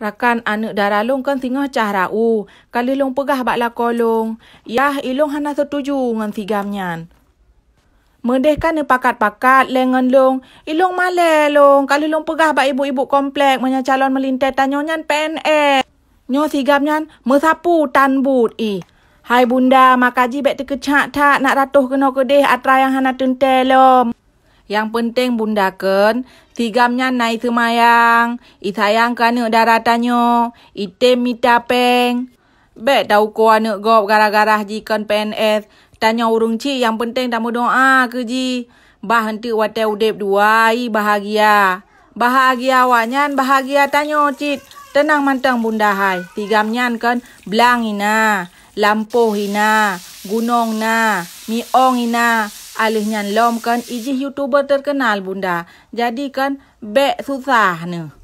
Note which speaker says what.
Speaker 1: Rakan anak darah long kan tinggal cah rau. Kali long pegah bakla kolong. Yah ilong hana setuju ngan si menyan. Mendeh kan ni pakat-pakat lengan long. Ilong male long. Kali long pegah bak ibu-ibu komplek. Menya calon melintai tanya nyan PNS. Nyo tiga menyan. Mesapu tan but i. Eh. Hai bunda, makaji bek tekecak tak nak ratuh kena kedih atra hana tentelom. Yang penting bunda kan, tiga tigamnya naik semayang. Itayang kan nak daratanya, itim mita peng. Bek tau ko anak gop gara-gara jikan PNS. Tanya urung cik yang penting tamu doa ke ji. Bah hentik watai udep dua, i bahagia. Bahagia awaknya, bahagia tanya cik. Tenang mantang bunda hai. tiga Tigamnya kan, belang ina, lampu ina, gunung mi miong ina alihnya lom kan ijih youtuber terkenal bunda. Jadi kan bek susah ni.